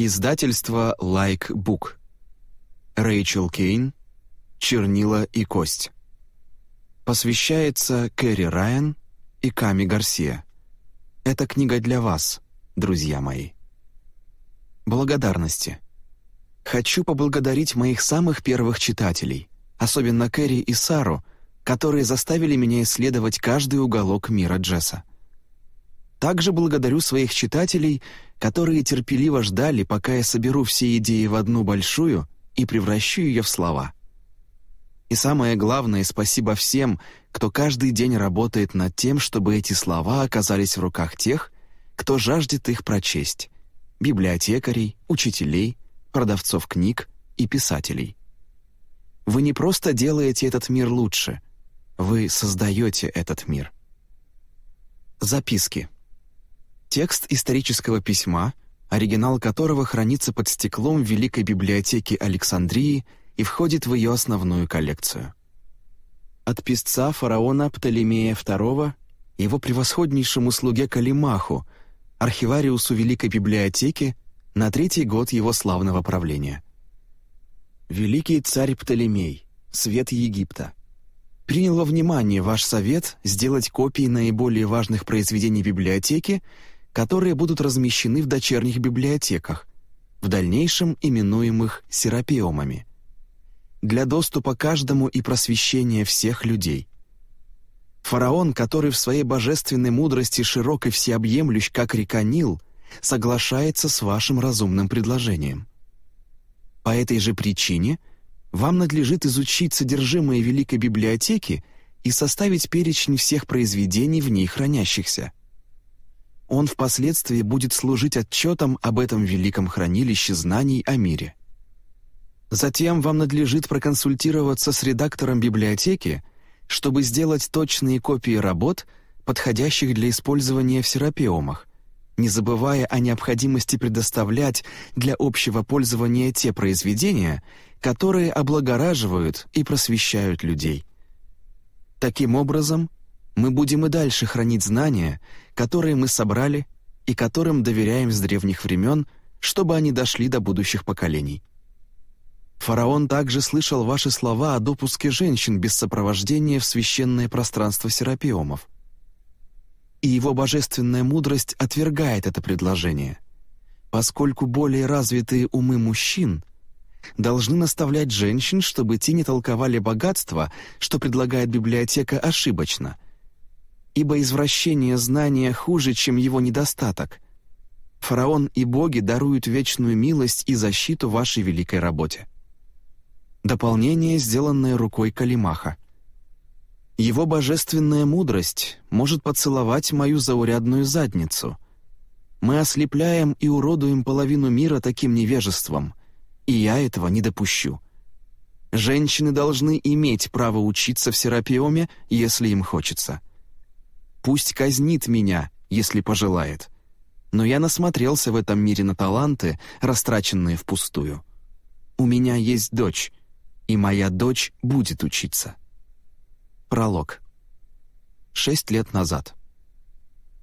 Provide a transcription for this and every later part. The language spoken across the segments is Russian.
Издательство Like Book. Рэйчел Кейн. Чернила и кость. Посвящается Кэрри Райан и Ками Гарсия. Эта книга для вас, друзья мои. Благодарности. Хочу поблагодарить моих самых первых читателей, особенно Кэрри и Сару, которые заставили меня исследовать каждый уголок мира Джесса. Также благодарю своих читателей, которые терпеливо ждали, пока я соберу все идеи в одну большую и превращу ее в слова. И самое главное, спасибо всем, кто каждый день работает над тем, чтобы эти слова оказались в руках тех, кто жаждет их прочесть — библиотекарей, учителей, продавцов книг и писателей. Вы не просто делаете этот мир лучше, вы создаете этот мир. Записки. Текст исторического письма, оригинал которого хранится под стеклом Великой библиотеки Александрии и входит в ее основную коллекцию. От писца фараона Птолемея II, его превосходнейшему слуге Калимаху, архивариусу Великой библиотеки на третий год его славного правления. «Великий царь Птолемей, свет Египта, принял во внимание ваш совет сделать копии наиболее важных произведений библиотеки которые будут размещены в дочерних библиотеках, в дальнейшем именуемых серапиумами, для доступа каждому и просвещения всех людей. Фараон, который в своей божественной мудрости широк и всеобъемлющ, как река Нил, соглашается с вашим разумным предложением. По этой же причине вам надлежит изучить содержимое Великой Библиотеки и составить перечень всех произведений в ней хранящихся – он впоследствии будет служить отчетом об этом великом хранилище знаний о мире. Затем вам надлежит проконсультироваться с редактором библиотеки, чтобы сделать точные копии работ, подходящих для использования в серапиомах, не забывая о необходимости предоставлять для общего пользования те произведения, которые облагораживают и просвещают людей. Таким образом, мы будем и дальше хранить знания, которые мы собрали и которым доверяем с древних времен, чтобы они дошли до будущих поколений. Фараон также слышал ваши слова о допуске женщин без сопровождения в священное пространство серапиомов. И его божественная мудрость отвергает это предложение, поскольку более развитые умы мужчин должны наставлять женщин, чтобы те не толковали богатство, что предлагает библиотека, ошибочно – ибо извращение знания хуже, чем его недостаток. Фараон и боги даруют вечную милость и защиту вашей великой работе. Дополнение, сделанное рукой Калимаха. Его божественная мудрость может поцеловать мою заурядную задницу. Мы ослепляем и уродуем половину мира таким невежеством, и я этого не допущу. Женщины должны иметь право учиться в Серапиоме, если им хочется. Пусть казнит меня, если пожелает. Но я насмотрелся в этом мире на таланты, растраченные впустую. У меня есть дочь, и моя дочь будет учиться. Пролог. Шесть лет назад.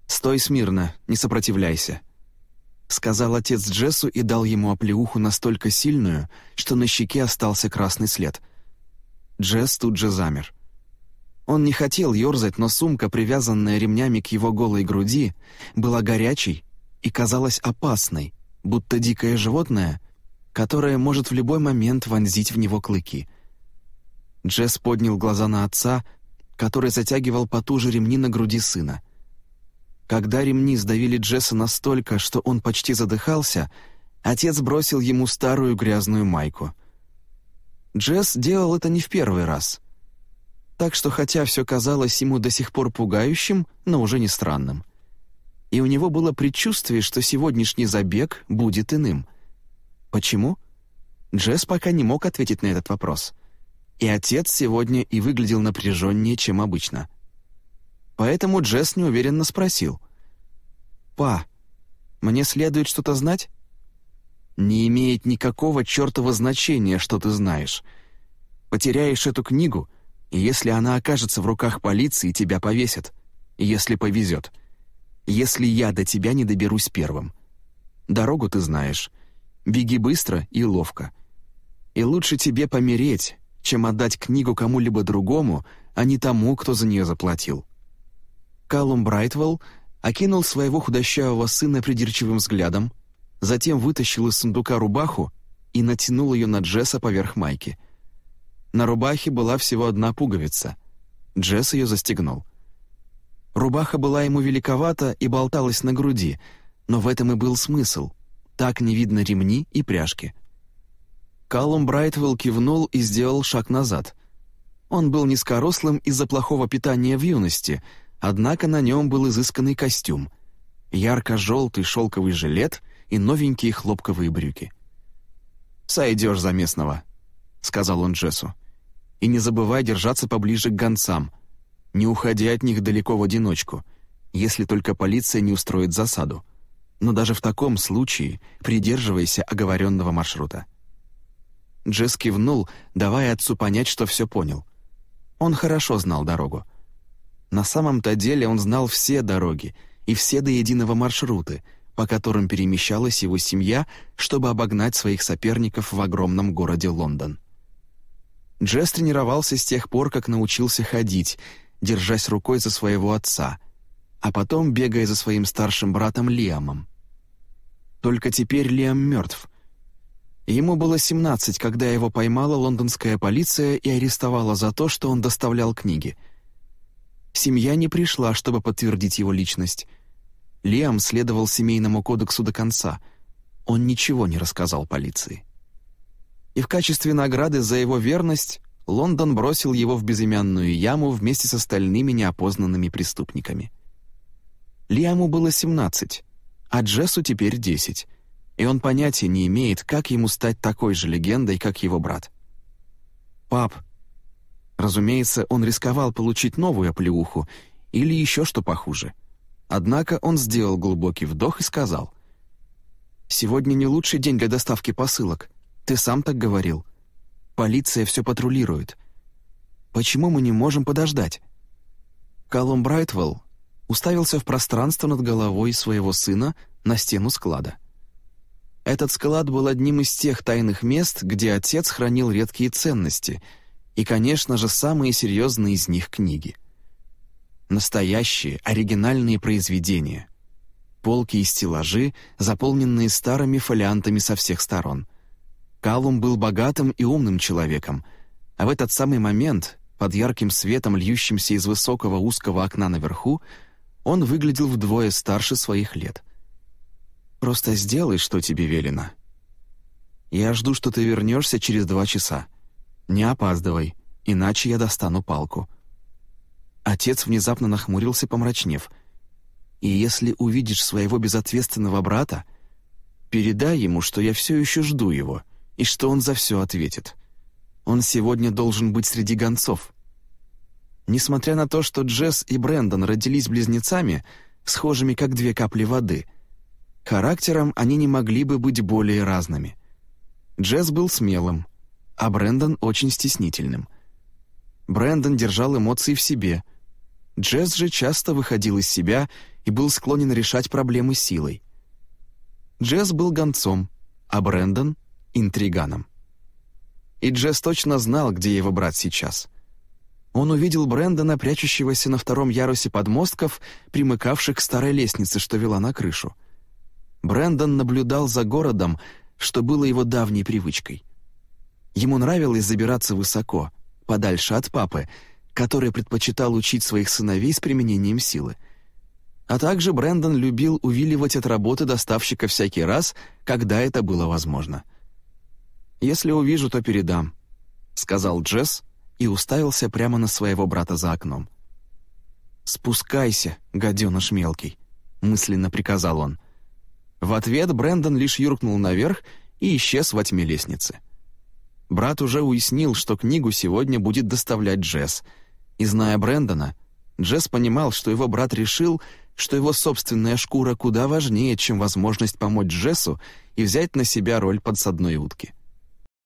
«Стой смирно, не сопротивляйся», — сказал отец Джессу и дал ему оплеуху настолько сильную, что на щеке остался красный след. Джесс тут же замер — он не хотел ерзать, но сумка, привязанная ремнями к его голой груди, была горячей и казалась опасной, будто дикое животное, которое может в любой момент вонзить в него клыки. Джесс поднял глаза на отца, который затягивал потуже ремни на груди сына. Когда ремни сдавили Джесса настолько, что он почти задыхался, отец бросил ему старую грязную майку. Джесс делал это не в первый раз — так что, хотя все казалось ему до сих пор пугающим, но уже не странным. И у него было предчувствие, что сегодняшний забег будет иным. Почему? Джесс пока не мог ответить на этот вопрос. И отец сегодня и выглядел напряженнее, чем обычно. Поэтому Джесс неуверенно спросил. «Па, мне следует что-то знать?» «Не имеет никакого чертова значения, что ты знаешь. Потеряешь эту книгу — если она окажется в руках полиции, тебя повесят. Если повезет. Если я до тебя не доберусь первым. Дорогу ты знаешь. Беги быстро и ловко. И лучше тебе помереть, чем отдать книгу кому-либо другому, а не тому, кто за нее заплатил». Каллум Брайтвелл окинул своего худощавого сына придирчивым взглядом, затем вытащил из сундука рубаху и натянул ее на Джесса поверх майки — на рубахе была всего одна пуговица. Джесс ее застегнул. Рубаха была ему великовата и болталась на груди, но в этом и был смысл. Так не видно ремни и пряжки. Каллум Брайтвелл кивнул и сделал шаг назад. Он был низкорослым из-за плохого питания в юности, однако на нем был изысканный костюм. Ярко-желтый шелковый жилет и новенькие хлопковые брюки. «Сойдешь за местного», — сказал он Джессу и не забывай держаться поближе к гонцам. Не уходи от них далеко в одиночку, если только полиция не устроит засаду. Но даже в таком случае придерживайся оговоренного маршрута». Джесс кивнул, давая отцу понять, что все понял. Он хорошо знал дорогу. На самом-то деле он знал все дороги и все до единого маршруты, по которым перемещалась его семья, чтобы обогнать своих соперников в огромном городе Лондон. Джесс тренировался с тех пор, как научился ходить, держась рукой за своего отца, а потом бегая за своим старшим братом Лиамом. Только теперь Лиам мертв. Ему было 17, когда его поймала лондонская полиция и арестовала за то, что он доставлял книги. Семья не пришла, чтобы подтвердить его личность. Лиам следовал семейному кодексу до конца. Он ничего не рассказал полиции и в качестве награды за его верность Лондон бросил его в безымянную яму вместе с остальными неопознанными преступниками. Лиаму было 17, а Джессу теперь 10, и он понятия не имеет, как ему стать такой же легендой, как его брат. «Пап!» Разумеется, он рисковал получить новую оплеуху или еще что похуже. Однако он сделал глубокий вдох и сказал, «Сегодня не лучший день для доставки посылок. Ты сам так говорил. Полиция все патрулирует. Почему мы не можем подождать?» Колум Брайтвелл уставился в пространство над головой своего сына на стену склада. Этот склад был одним из тех тайных мест, где отец хранил редкие ценности и, конечно же, самые серьезные из них книги. Настоящие, оригинальные произведения. Полки и стеллажи, заполненные старыми фолиантами со всех сторон — Калум был богатым и умным человеком, а в этот самый момент, под ярким светом, льющимся из высокого узкого окна наверху, он выглядел вдвое старше своих лет. «Просто сделай, что тебе велено. Я жду, что ты вернешься через два часа. Не опаздывай, иначе я достану палку». Отец внезапно нахмурился, помрачнев. «И если увидишь своего безответственного брата, передай ему, что я все еще жду его» и что он за все ответит. Он сегодня должен быть среди гонцов. Несмотря на то, что Джесс и Брэндон родились близнецами, схожими как две капли воды, характером они не могли бы быть более разными. Джесс был смелым, а Брэндон очень стеснительным. Брэндон держал эмоции в себе. Джесс же часто выходил из себя и был склонен решать проблемы силой. Джесс был гонцом, а Брэндон интриганом. И Джесс точно знал, где его брат сейчас. Он увидел Брэндона, прячущегося на втором ярусе подмостков, примыкавших к старой лестнице, что вела на крышу. Брэндон наблюдал за городом, что было его давней привычкой. Ему нравилось забираться высоко, подальше от папы, который предпочитал учить своих сыновей с применением силы. А также Брэндон любил увиливать от работы доставщика всякий раз, когда это было возможно — если увижу, то передам», — сказал Джесс и уставился прямо на своего брата за окном. «Спускайся, гаденыш мелкий», — мысленно приказал он. В ответ Брэндон лишь юркнул наверх и исчез во тьме лестницы. Брат уже уяснил, что книгу сегодня будет доставлять Джесс, и, зная Брэндона, Джесс понимал, что его брат решил, что его собственная шкура куда важнее, чем возможность помочь Джессу и взять на себя роль подсадной утки.